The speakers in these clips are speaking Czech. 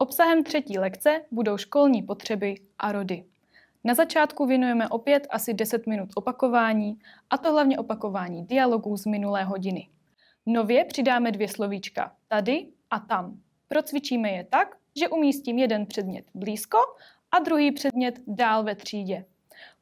Obsahem třetí lekce budou školní potřeby a rody. Na začátku věnujeme opět asi 10 minut opakování, a to hlavně opakování dialogů z minulé hodiny. Nově přidáme dvě slovíčka tady a tam. Procvičíme je tak, že umístím jeden předmět blízko a druhý předmět dál ve třídě.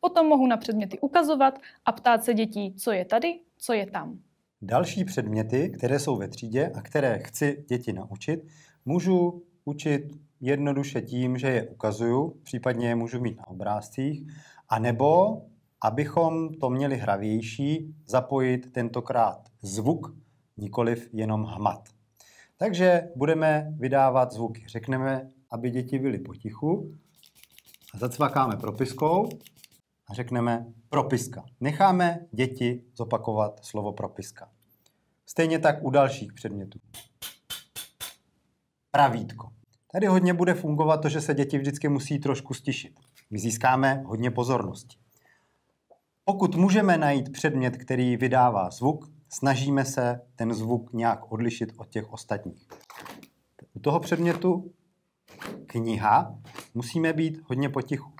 Potom mohu na předměty ukazovat a ptát se dětí, co je tady, co je tam. Další předměty, které jsou ve třídě a které chci děti naučit, můžu učit jednoduše tím, že je ukazuju, případně je můžu mít na obrázcích, anebo, abychom to měli hravější, zapojit tentokrát zvuk, nikoliv jenom hmat. Takže budeme vydávat zvuky. Řekneme, aby děti byly potichu, zacvakáme propiskou a řekneme propiska. Necháme děti zopakovat slovo propiska. Stejně tak u dalších předmětů. Pravítko. Tady hodně bude fungovat to, že se děti vždycky musí trošku stišit. My získáme hodně pozornosti. Pokud můžeme najít předmět, který vydává zvuk, snažíme se ten zvuk nějak odlišit od těch ostatních. U toho předmětu kniha musíme být hodně potichu.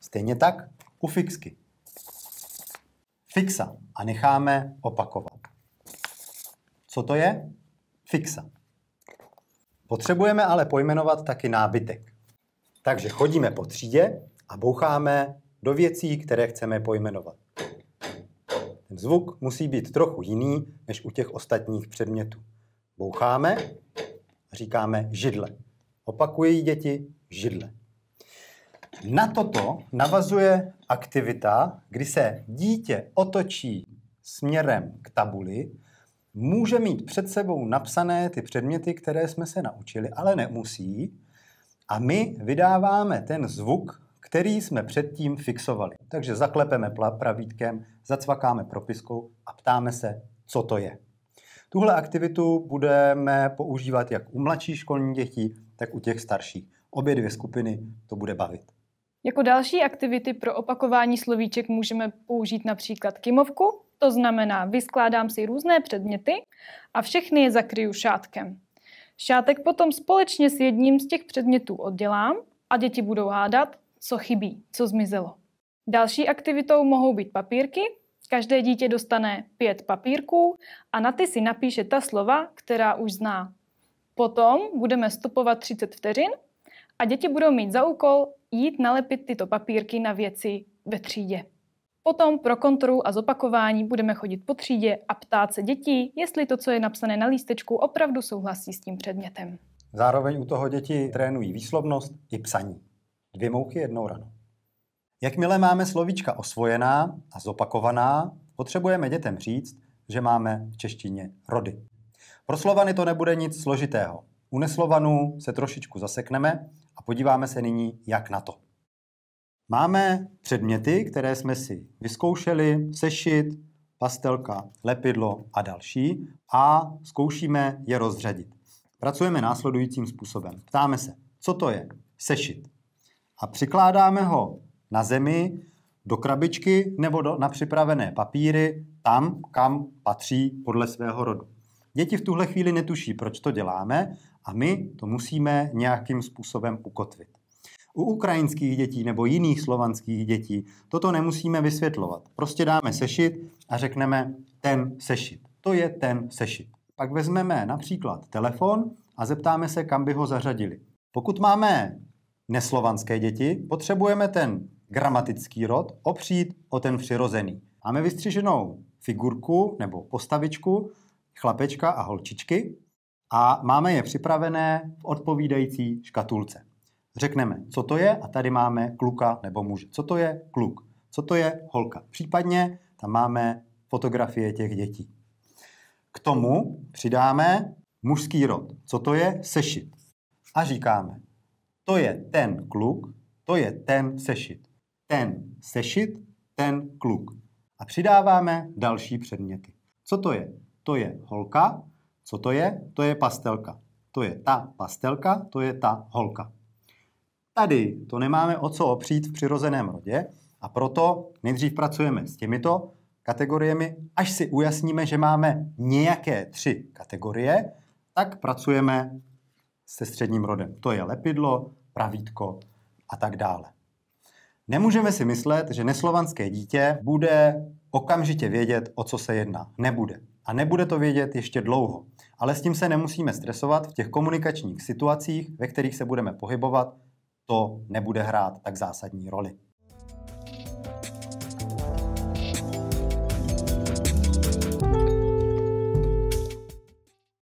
Stejně tak u fixky. Fixa a necháme opakovat. Co to je? Fixa. Potřebujeme ale pojmenovat taky nábytek. Takže chodíme po třídě a boucháme do věcí, které chceme pojmenovat. Ten zvuk musí být trochu jiný než u těch ostatních předmětů. Boucháme a říkáme židle. Opakují děti židle. Na toto navazuje aktivita, kdy se dítě otočí směrem k tabuli může mít před sebou napsané ty předměty, které jsme se naučili, ale nemusí. A my vydáváme ten zvuk, který jsme předtím fixovali. Takže zaklepeme pravítkem, zacvakáme propiskou a ptáme se, co to je. Tuhle aktivitu budeme používat jak u mladších školních dětí, tak u těch starších. Obě dvě skupiny to bude bavit. Jako další aktivity pro opakování slovíček můžeme použít například kimovku, to znamená, vyskládám si různé předměty a všechny je zakryju šátkem. Šátek potom společně s jedním z těch předmětů oddělám a děti budou hádat, co chybí, co zmizelo. Další aktivitou mohou být papírky. Každé dítě dostane pět papírků a na ty si napíše ta slova, která už zná. Potom budeme stopovat 30 vteřin a děti budou mít za úkol jít nalepit tyto papírky na věci ve třídě. Potom pro kontrolu a zopakování budeme chodit po třídě a ptát se dětí, jestli to, co je napsané na lístečku, opravdu souhlasí s tím předmětem. Zároveň u toho děti trénují výslovnost i psaní. Dvě mouchy jednou ranou. Jakmile máme slovíčka osvojená a zopakovaná, potřebujeme dětem říct, že máme v češtině rody. Pro Slovany to nebude nic složitého. U neslovanů se trošičku zasekneme a podíváme se nyní, jak na to. Máme předměty, které jsme si vyzkoušeli, sešit, pastelka, lepidlo a další a zkoušíme je rozřadit. Pracujeme následujícím způsobem. Ptáme se, co to je sešit a přikládáme ho na zemi do krabičky nebo do, na připravené papíry tam, kam patří podle svého rodu. Děti v tuhle chvíli netuší, proč to děláme a my to musíme nějakým způsobem ukotvit u ukrajinských dětí nebo jiných slovanských dětí. Toto nemusíme vysvětlovat. Prostě dáme sešit a řekneme ten sešit. To je ten sešit. Pak vezmeme například telefon a zeptáme se, kam by ho zařadili. Pokud máme neslovanské děti, potřebujeme ten gramatický rod opřít o ten přirozený. Máme vystřiženou figurku nebo postavičku chlapečka a holčičky a máme je připravené v odpovídající škatulce. Řekneme, co to je a tady máme kluka nebo muže. Co to je kluk? Co to je holka? Případně tam máme fotografie těch dětí. K tomu přidáme mužský rod. Co to je sešit? A říkáme, to je ten kluk, to je ten sešit. Ten sešit, ten kluk. A přidáváme další předměty. Co to je? To je holka. Co to je? To je pastelka. To je ta pastelka, to je ta holka. Tady to nemáme o co opřít v přirozeném rodě a proto nejdřív pracujeme s těmito kategoriemi. Až si ujasníme, že máme nějaké tři kategorie, tak pracujeme se středním rodem. To je lepidlo, pravítko a tak dále. Nemůžeme si myslet, že neslovanské dítě bude okamžitě vědět, o co se jedná. Nebude. A nebude to vědět ještě dlouho. Ale s tím se nemusíme stresovat v těch komunikačních situacích, ve kterých se budeme pohybovat, to nebude hrát tak zásadní roli.